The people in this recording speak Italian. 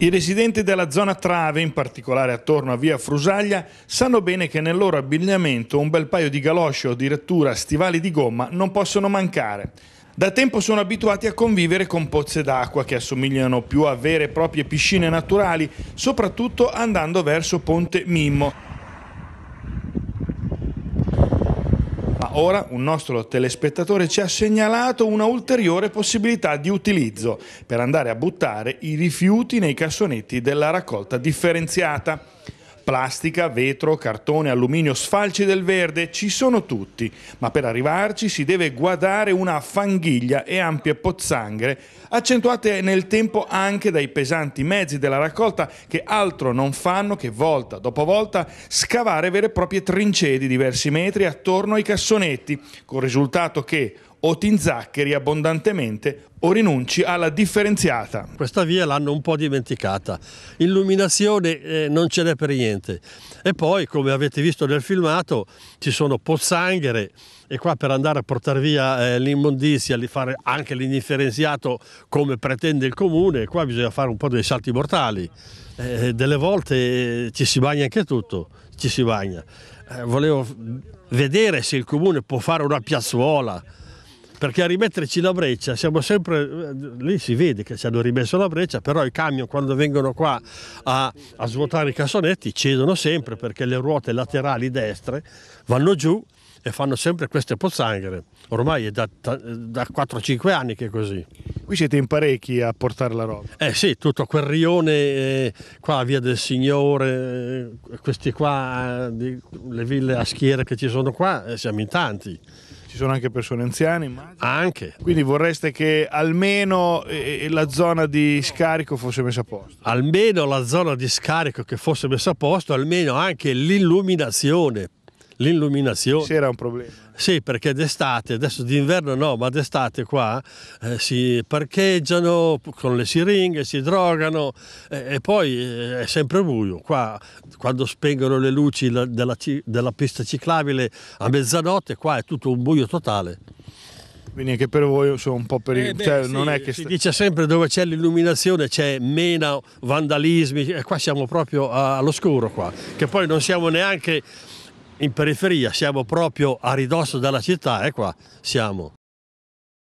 I residenti della zona Trave, in particolare attorno a via Frusaglia, sanno bene che nel loro abbigliamento un bel paio di galosce o addirittura stivali di gomma non possono mancare. Da tempo sono abituati a convivere con pozze d'acqua che assomigliano più a vere e proprie piscine naturali, soprattutto andando verso Ponte Mimmo, ora un nostro telespettatore ci ha segnalato una ulteriore possibilità di utilizzo per andare a buttare i rifiuti nei cassonetti della raccolta differenziata. Plastica, vetro, cartone, alluminio, sfalci del verde, ci sono tutti, ma per arrivarci si deve guardare una fanghiglia e ampie pozzanghere, accentuate nel tempo anche dai pesanti mezzi della raccolta che altro non fanno che volta dopo volta scavare vere e proprie trincee di diversi metri attorno ai cassonetti, con il risultato che o ti inzaccheri abbondantemente o rinunci alla differenziata. Questa via l'hanno un po' dimenticata, illuminazione eh, non ce n'è per niente e poi come avete visto nel filmato ci sono pozzanghere e qua per andare a portare via eh, l'immondizia, fare anche l'indifferenziato come pretende il comune, qua bisogna fare un po' dei salti mortali, eh, delle volte eh, ci si bagna anche tutto, ci si bagna. Eh, volevo vedere se il comune può fare una piazzuola perché a rimetterci la breccia siamo sempre eh, lì si vede che ci hanno rimesso la breccia però i camion quando vengono qua a, a svuotare i cassonetti cedono sempre perché le ruote laterali destre vanno giù e fanno sempre queste pozzanghere ormai è da, da 4-5 anni che è così Qui siete in parecchi a portare la roba. Eh sì, tutto quel rione eh, qua, Via del Signore, eh, questi qua, eh, le ville a schiere che ci sono qua, siamo in tanti sono anche persone anziane. Immagino. Anche. Quindi vorreste che almeno eh, eh, la zona di scarico fosse messa a posto? Almeno la zona di scarico che fosse messa a posto, almeno anche l'illuminazione, l'illuminazione. C'era un problema. Sì, perché d'estate, adesso d'inverno no, ma d'estate qua eh, si parcheggiano con le siringhe, si drogano eh, e poi eh, è sempre buio. Qua quando spengono le luci la, della, della pista ciclabile a mezzanotte, qua è tutto un buio totale. Quindi anche per voi sono un po' pericoloso. Eh cioè, sì, che... Si dice sempre dove c'è l'illuminazione c'è meno vandalismi e qua siamo proprio all'oscuro qua, che poi non siamo neanche in periferia, siamo proprio a ridosso della città, e qua siamo.